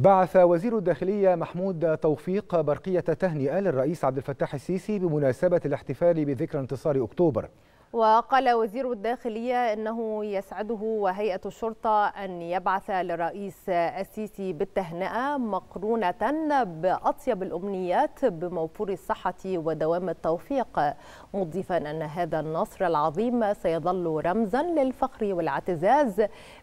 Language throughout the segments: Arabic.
بعث وزير الداخلية محمود توفيق برقية تهنئة للرئيس عبد الفتاح السيسي بمناسبة الاحتفال بذكرى انتصار أكتوبر وقال وزير الداخلية أنه يسعده وهيئة الشرطة أن يبعث للرئيس السيسي بالتهنئة مقرونة بأطيب الأمنيات بموفور الصحة ودوام التوفيق مضيفا أن هذا النصر العظيم سيظل رمزا للفخر والاعتزاز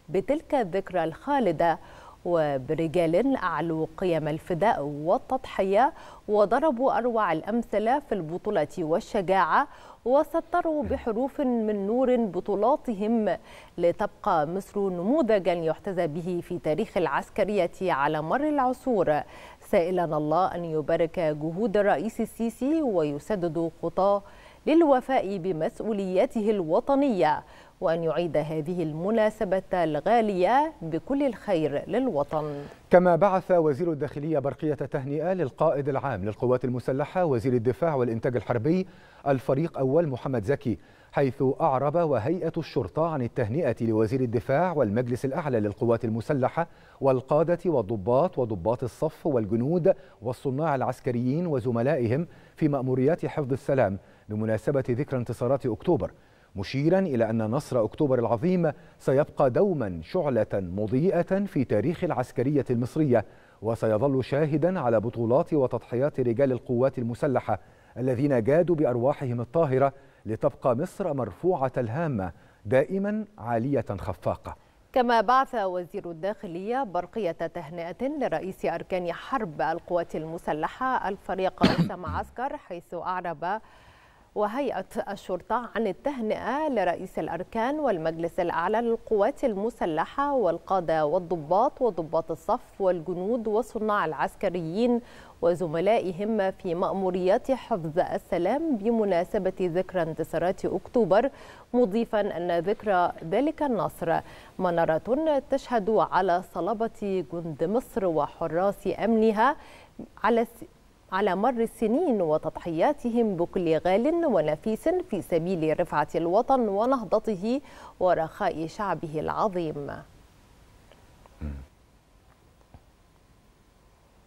بتلك الذكرى الخالدة وبرجال أعلوا قيم الفداء والتضحية وضربوا أروع الأمثلة في البطولة والشجاعة وسطروا بحروف من نور بطولاتهم لتبقى مصر نموذجا يحتذى به في تاريخ العسكرية على مر العصور سائلا الله أن يبارك جهود الرئيس السيسي ويسدد خطاه للوفاء بمسؤولياته الوطنيه وأن يعيد هذه المناسبة الغالية بكل الخير للوطن كما بعث وزير الداخلية برقية تهنئة للقائد العام للقوات المسلحة وزير الدفاع والإنتاج الحربي الفريق أول محمد زكي حيث أعرب وهيئة الشرطة عن التهنئة لوزير الدفاع والمجلس الأعلى للقوات المسلحة والقادة والضباط وضباط الصف والجنود والصناع العسكريين وزملائهم في مأموريات حفظ السلام بمناسبة ذكرى انتصارات أكتوبر مشيرا إلى أن نصر أكتوبر العظيم سيبقى دوما شعلة مضيئة في تاريخ العسكرية المصرية وسيظل شاهدا على بطولات وتضحيات رجال القوات المسلحة الذين جادوا بأرواحهم الطاهرة لتبقى مصر مرفوعة الهامة دائما عالية خفاقة كما بعث وزير الداخلية برقية تهنئة لرئيس أركان حرب القوات المسلحة الفريق سمع عسكر حيث أعرب وهيئة الشرطة عن التهنئة لرئيس الأركان والمجلس الأعلى للقوات المسلحة والقادة والضباط وضباط الصف والجنود وصناع العسكريين وزملائهم في مأموريات حفظ السلام بمناسبة ذكرى انتصارات أكتوبر مضيفا أن ذكرى ذلك النصر منارة تشهد على صلابة جند مصر وحراس أمنها على على مر السنين وتضحياتهم بكل غال ونفيس في سبيل رفعة الوطن ونهضته ورخاء شعبه العظيم